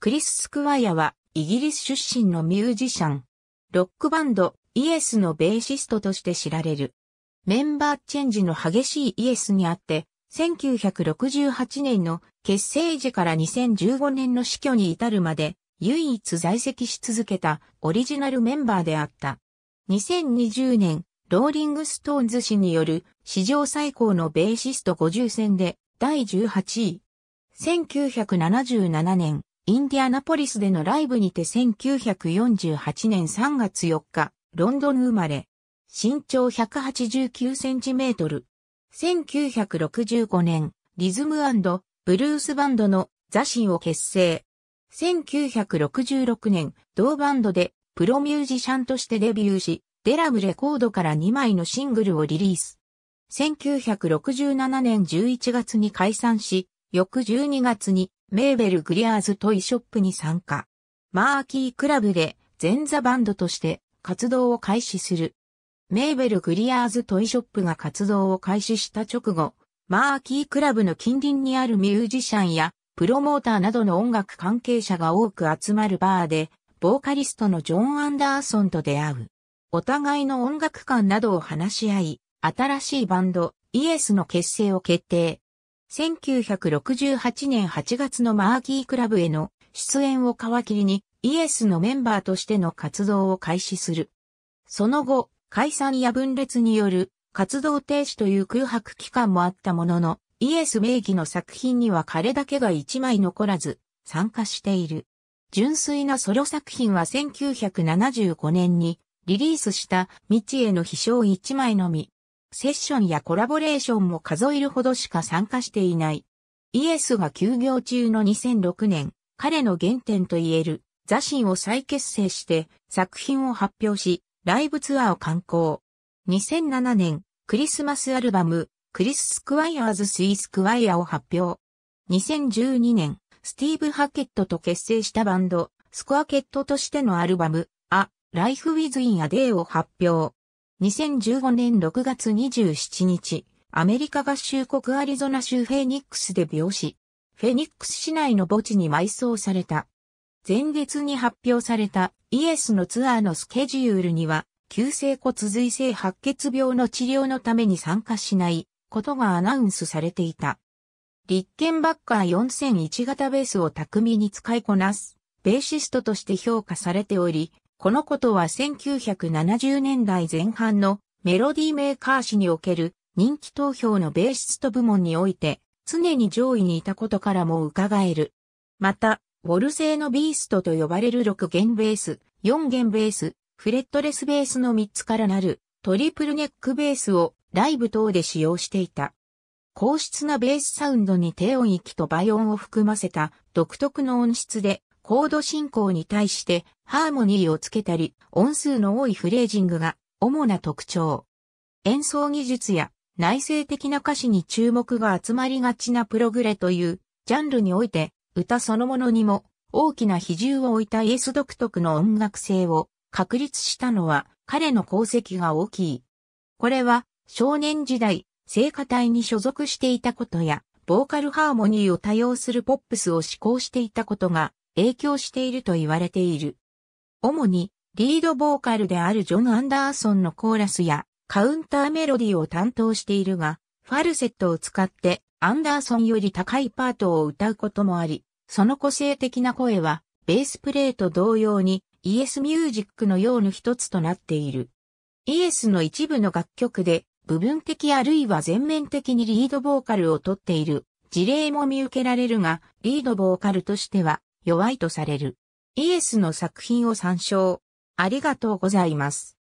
クリス・スクワイアはイギリス出身のミュージシャン。ロックバンドイエスのベーシストとして知られる。メンバーチェンジの激しいイエスにあって、1968年の結成時から2015年の死去に至るまで唯一在籍し続けたオリジナルメンバーであった。2020年、ローリングストーンズ氏による史上最高のベーシスト50選で第18位。1977年、インディアナポリスでのライブにて1948年3月4日、ロンドン生まれ。身長189センチメートル。1965年、リズムブルースバンドの座心を結成。1966年、同バンドでプロミュージシャンとしてデビューし、デラムレコードから2枚のシングルをリリース。1967年11月に解散し、翌12月にメーベル・グリアーズトイショップに参加。マーキークラブで前座バンドとして活動を開始する。メーベル・グリアーズトイショップが活動を開始した直後、マーキークラブの近隣にあるミュージシャンやプロモーターなどの音楽関係者が多く集まるバーで、ボーカリストのジョン・アンダーソンと出会う。お互いの音楽観などを話し合い、新しいバンド、イエスの結成を決定。1968年8月のマーキークラブへの出演を皮切りにイエスのメンバーとしての活動を開始する。その後、解散や分裂による活動停止という空白期間もあったものの、イエス名義の作品には彼だけが一枚残らず参加している。純粋なソロ作品は1975年にリリースした未知への飛翔一枚のみ。セッションやコラボレーションも数えるほどしか参加していない。イエスが休業中の2006年、彼の原点と言える、雑誌を再結成して作品を発表し、ライブツアーを観光。2007年、クリスマスアルバム、クリス・スクワイアーズ・スイ・スクワイアを発表。2012年、スティーブ・ハケットと結成したバンド、スクワケットとしてのアルバム、A Life with in a Day を発表。2015年6月27日、アメリカ合衆国アリゾナ州フェニックスで病死。フェニックス市内の墓地に埋葬された。前月に発表されたイエスのツアーのスケジュールには、急性骨髄性白血病の治療のために参加しないことがアナウンスされていた。リッケンバッカー4001型ベースを巧みに使いこなす、ベーシストとして評価されており、このことは1970年代前半のメロディーメーカー誌における人気投票のベーシスト部門において常に上位にいたことからも伺える。また、ウォル製のビーストと呼ばれる6弦ベース、4弦ベース、フレットレスベースの3つからなるトリプルネックベースをライブ等で使用していた。硬質なベースサウンドに低音域と倍音を含ませた独特の音質でコード進行に対してハーモニーをつけたり、音数の多いフレージングが主な特徴。演奏技術や内省的な歌詞に注目が集まりがちなプログレというジャンルにおいて歌そのものにも大きな比重を置いたイエス独特の音楽性を確立したのは彼の功績が大きい。これは少年時代、聖歌隊に所属していたことや、ボーカルハーモニーを多用するポップスを志向していたことが影響していると言われている。主にリードボーカルであるジョン・アンダーソンのコーラスやカウンターメロディを担当しているが、ファルセットを使ってアンダーソンより高いパートを歌うこともあり、その個性的な声はベースプレーと同様にイエスミュージックのような一つとなっている。イエスの一部の楽曲で部分的あるいは全面的にリードボーカルをとっている事例も見受けられるが、リードボーカルとしては弱いとされる。イエスの作品を参照。ありがとうございます。